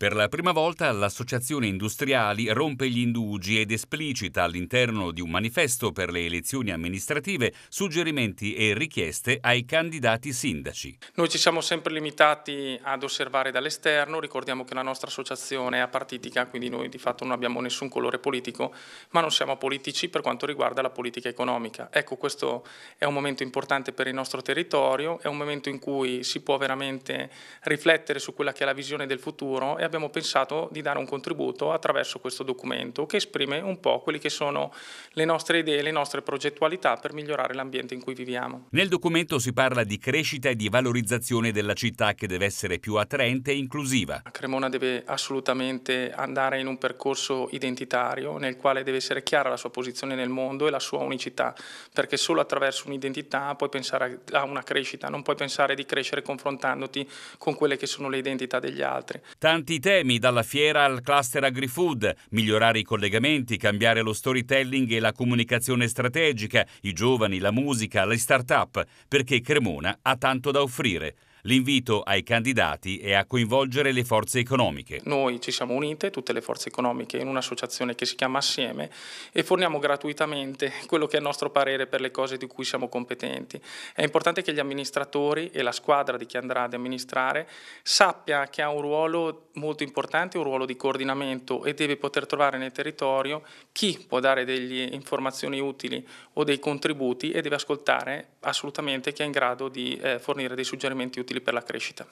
Per la prima volta l'Associazione Industriali rompe gli indugi ed esplicita all'interno di un manifesto per le elezioni amministrative suggerimenti e richieste ai candidati sindaci. Noi ci siamo sempre limitati ad osservare dall'esterno, ricordiamo che la nostra associazione è apartitica, quindi noi di fatto non abbiamo nessun colore politico, ma non siamo politici per quanto riguarda la politica economica. Ecco, questo è un momento importante per il nostro territorio, è un momento in cui si può veramente riflettere su quella che è la visione del futuro e abbiamo pensato di dare un contributo attraverso questo documento che esprime un po' quelle che sono le nostre idee, le nostre progettualità per migliorare l'ambiente in cui viviamo. Nel documento si parla di crescita e di valorizzazione della città che deve essere più attraente e inclusiva. Cremona deve assolutamente andare in un percorso identitario nel quale deve essere chiara la sua posizione nel mondo e la sua unicità, perché solo attraverso un'identità puoi pensare a una crescita, non puoi pensare di crescere confrontandoti con quelle che sono le identità degli altri. Tanti vari temi, dalla fiera al cluster agri-food, migliorare i collegamenti, cambiare lo storytelling e la comunicazione strategica, i giovani, la musica, le start-up, perché Cremona ha tanto da offrire. L'invito ai candidati è a coinvolgere le forze economiche. Noi ci siamo unite, tutte le forze economiche, in un'associazione che si chiama Assieme e forniamo gratuitamente quello che è il nostro parere per le cose di cui siamo competenti. È importante che gli amministratori e la squadra di chi andrà ad amministrare sappia che ha un ruolo molto importante, un ruolo di coordinamento e deve poter trovare nel territorio chi può dare delle informazioni utili o dei contributi e deve ascoltare assolutamente chi è in grado di eh, fornire dei suggerimenti utili per la crescita.